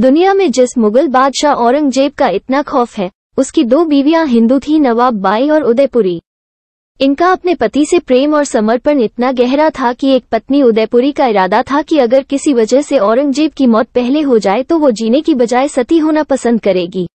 दुनिया में जिस मुगल बादशाह औरंगजेब का इतना खौफ है उसकी दो बीवियां हिंदू थी नवाब बाई और उदयपुरी इनका अपने पति से प्रेम और समर्पण इतना गहरा था कि एक पत्नी उदयपुरी का इरादा था कि अगर किसी वजह से औरंगजेब की मौत पहले हो जाए तो वो जीने की बजाय सती होना पसंद करेगी